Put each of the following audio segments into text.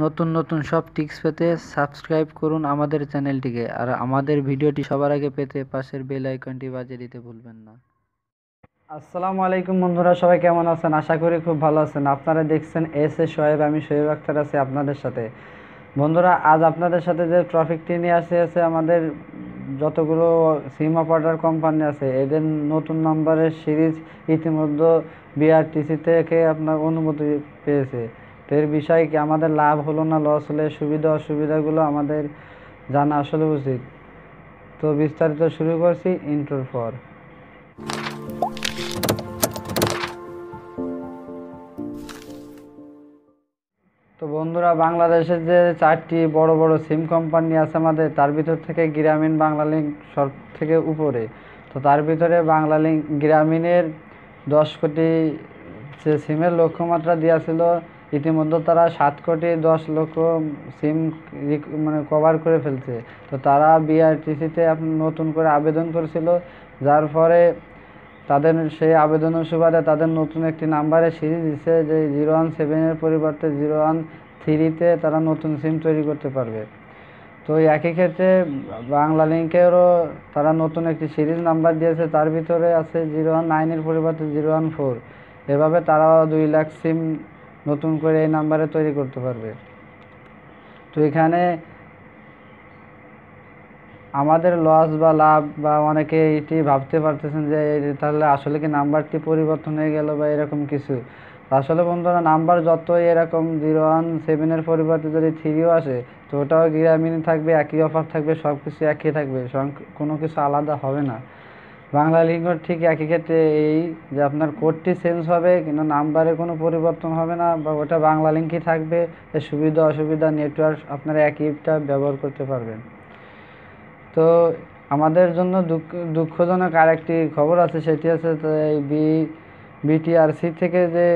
নতুন নতুন সব টিপস পেতে সাবস্ক্রাইব করুন আমাদের চ্যানেলটিকে আর আমাদের ভিডিওটি সবার আগে পেতে পাশের বেল আইকনটি বাজিয়ে দিতে ভুলবেন না আসসালামু আলাইকুম বন্ধুরা সবাই কেমন আছেন আশা করি খুব ভালো আছেন আপনারা দেখছেন এস এ সোহেব আমি সোহেব আক্তার আছি আপনাদের সাথে বন্ধুরা আজ আপনাদের সাথে যে ট্রফিকটি নিয়ে আসে আছে আমাদের যতগুলো সিম অপারেটর কোম্পানি আছে এদের নতুন নাম্বারের সিরিজ ইতিমধ্যে বিআরটিসি থেকে আপনার অনুমতি পেয়েছে এর বিষয়ে কি আমাদের লাভ হলো না লস হলে সুবিধা অসুবিধাগুলো আমাদের জানা আসলে উচিত তো বিস্তারিত শুরু করছি ইন্টোর পর তো বন্ধুরা বাংলাদেশের যে চারটি বড় বড় সিম কোম্পানি আছে আমাদের তার ভিতর থেকে গ্রামীণ বাংলালিংক সব থেকে উপরে তো তার ভিতরে লিংক গ্রামীণের দশ কোটি যে সিমের লক্ষ্যমাত্রা দেওয়া ছিল ইতিমধ্যে তারা সাত কোটি দশ লক্ষ সিম মানে কভার করে ফেলছে তো তারা বিআরটিসিতে নতুন করে আবেদন করেছিল যার ফলে তাদের সেই আবেদনের সুবাদে তাদের নতুন একটি নাম্বারে সিরিজ দিচ্ছে যে জিরো ওয়ান সেভেনের পরিবর্তে জিরো ওয়ান থ্রিতে তারা নতুন সিম তৈরি করতে পারবে তো একই ক্ষেত্রে বাংলা লিঙ্কেরও তারা নতুন একটি সিরিজ নাম্বার দিয়েছে তার ভিতরে আছে জিরো ওয়ান নাইনের পরিবর্তে জিরো ওয়ান ফোর এভাবে তারাও দুই লাখ সিম নতুন করে এই নাম্বারে তৈরি করতে পারবে তো এখানে আমাদের লস বা লাভ বা অনেকে এটি ভাবতে পারতেছেন যে তাহলে আসলে কি নাম্বারটি পরিবর্তন হয়ে গেল বা এরকম কিছু আসলে বন্ধুরা নাম্বার যতই এরকম জিরো ওয়ান সেভেনের পরিবর্তে যদি থ্রিও আসে তো ওটাও গ্রামীণ থাকবে একই অফার থাকবে সব কিছু একই থাকবে কোনো কিছু আলাদা হবে না বাংলা লিঙ্ক ঠিক একই ক্ষেত্রে এই যে আপনার কোডটি চেঞ্জ হবে কিন্তু নাম্বারে কোনো পরিবর্তন হবে না বা ওটা বাংলা লিঙ্কই থাকবে সুবিধা অসুবিধা নেটওয়ার্ক আপনারা একই ব্যবহার করতে পারবেন তো আমাদের জন্য দুঃখ দুঃখজনক আরেকটি খবর আছে সেটি হচ্ছে এই বি বিটিআরসি থেকে যে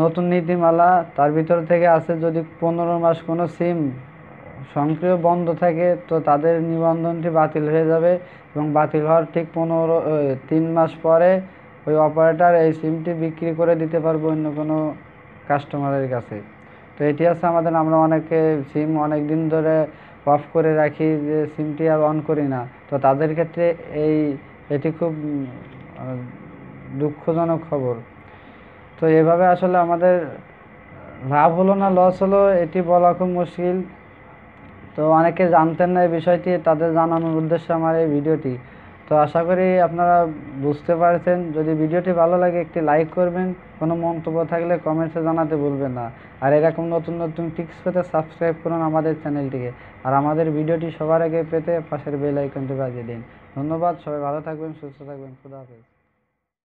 নতুন নীতিমালা তার ভিতর থেকে আছে যদি পনেরো মাস কোনো সিম সক্রিয় বন্ধ থাকে তো তাদের নিবন্ধনটি বাতিল হয়ে যাবে এবং বাতিল হওয়ার ঠিক পনেরো তিন মাস পরে ওই অপারেটার এই সিমটি বিক্রি করে দিতে পারবে অন্য কোনো কাস্টমারের কাছে তো এটি হচ্ছে আমাদের আমরা অনেকে সিম অনেক দিন ধরে অফ করে রাখি যে সিমটি আর অন করি না তো তাদের ক্ষেত্রে এই এটি খুব দুঃখজনক খবর তো এভাবে আসলে আমাদের লাভ হলো না লস হলো এটি বলা খুব মুশকিল তো অনেকে জানতেন না এই বিষয়টি তাদের জানানোর উদ্দেশ্যে আমার এই ভিডিওটি তো আশা করি আপনারা বুঝতে পারছেন যদি ভিডিওটি ভালো লাগে একটি লাইক করবেন কোনো মন্তব্য থাকলে কমেন্টসে জানাতে ভুলবেন না আর এরকম নতুন নতুন টিপস পেতে সাবস্ক্রাইব করুন আমাদের চ্যানেলটিকে আর আমাদের ভিডিওটি সবার আগে পেতে পাশের বেল আইকনটি বাজিয়ে দিন ধন্যবাদ সবাই ভালো থাকবেন সুস্থ থাকবেন খুদা হাফেজ